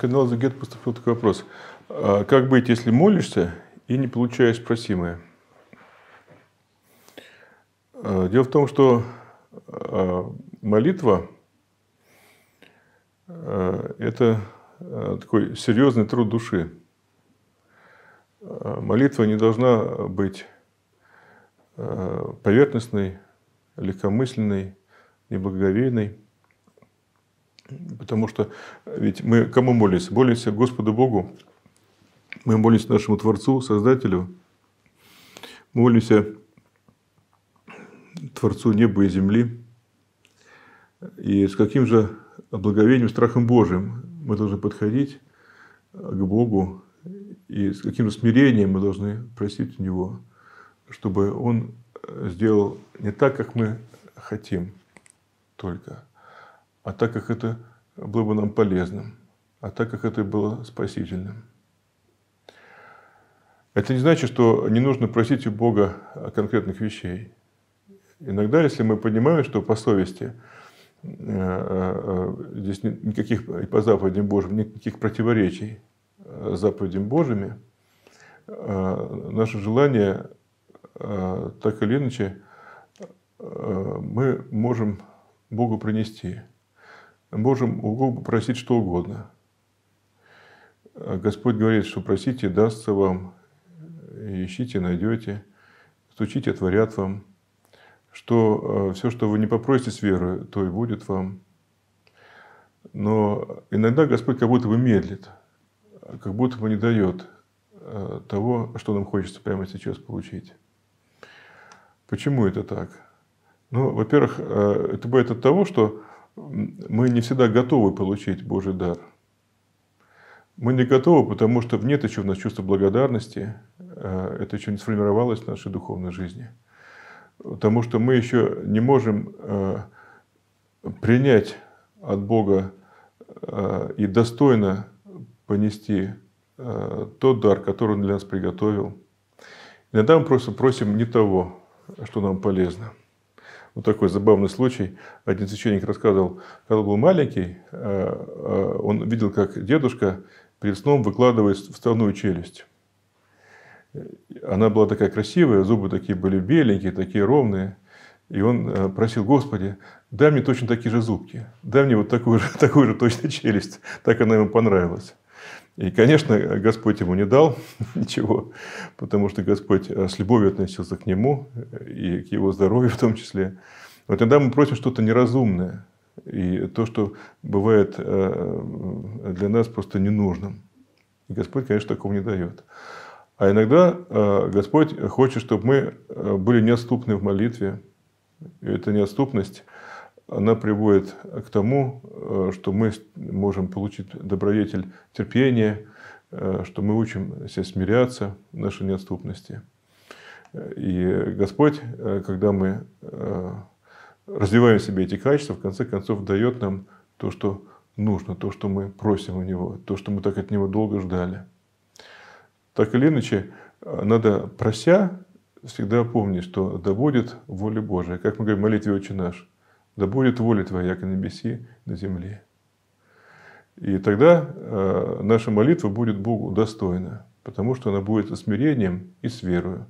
кардинал Загет поступил такой вопрос. «А как быть, если молишься и не получаешь просимое? А, дело в том, что а, молитва – это такой серьезный труд души. Молитва не должна быть поверхностной, легкомысленной, неблагоговейной – Потому что ведь мы кому молимся? Молимся Господу Богу, мы молимся нашему Творцу, Создателю, молимся Творцу неба и земли. И с каким же благовением, страхом Божьим мы должны подходить к Богу, и с каким же смирением мы должны просить у Него, чтобы Он сделал не так, как мы хотим только, а так, как это было бы нам полезным, а так как это было спасительным. Это не значит, что не нужно просить у Бога конкретных вещей. Иногда, если мы понимаем, что по совести э, э, э, здесь никаких и по заповедям Божьим никаких противоречий с заповедям Божьими, наше желание так или иначе мы можем Богу принести – можем у Бога попросить что угодно. Господь говорит, что просите, дастся вам, ищите, найдете, стучите, творят вам, что э, все, что вы не попросите с веры, то и будет вам. Но иногда Господь как будто бы медлит, как будто бы не дает э, того, что нам хочется прямо сейчас получить. Почему это так? Ну, во-первых, э, это бывает от того, что мы не всегда готовы получить Божий дар. Мы не готовы, потому что нет еще в нас чувства благодарности, э, это еще не сформировалось в нашей духовной жизни. Потому что мы еще не можем э, принять от Бога э, и достойно понести тот дар, который Он для нас приготовил. Иногда мы просто просим не того, что нам полезно – вот такой забавный случай. Один священник рассказывал, когда был маленький, э, э, он видел, как дедушка перед сном выкладывает вставную челюсть. Она была такая красивая, зубы такие были беленькие, такие ровные. И он э, просил, Господи, дай мне точно такие же зубки, дай мне вот такую же, такую же точно челюсть. Так она ему понравилась. И, конечно, Господь ему не дал ничего, потому что Господь э, с любовью относился к нему и к его здоровью в том числе. Но вот иногда мы просим что-то неразумное, и то, что бывает э, э, для нас просто ненужным. И Господь, конечно, такого не дает. А иногда Господь хочет, чтобы мы были неотступны в молитве. И эта неотступность она приводит э, к тому, э, что мы можем получить добродетель терпения, э, что мы учимся смиряться в нашей неотступности. И Господь, когда мы развиваем в себе эти качества, в конце концов дает нам то, что нужно, то, что мы просим у Него, то, что мы так от Него долго ждали. Так или иначе, надо, прося, всегда помнить, что да будет воля Божия. Как мы говорим молитве очень наш», да будет воля Твоя, как на небеси, на земле. И тогда э, наша молитва будет Богу достойна, потому что она будет смирением и с верою.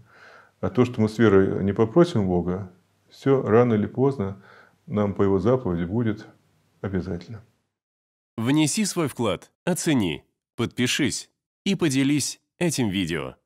А то, что мы с верой не попросим Бога, все рано или поздно нам по Его заповеди будет обязательно. Внеси свой вклад, оцени, подпишись и поделись этим видео.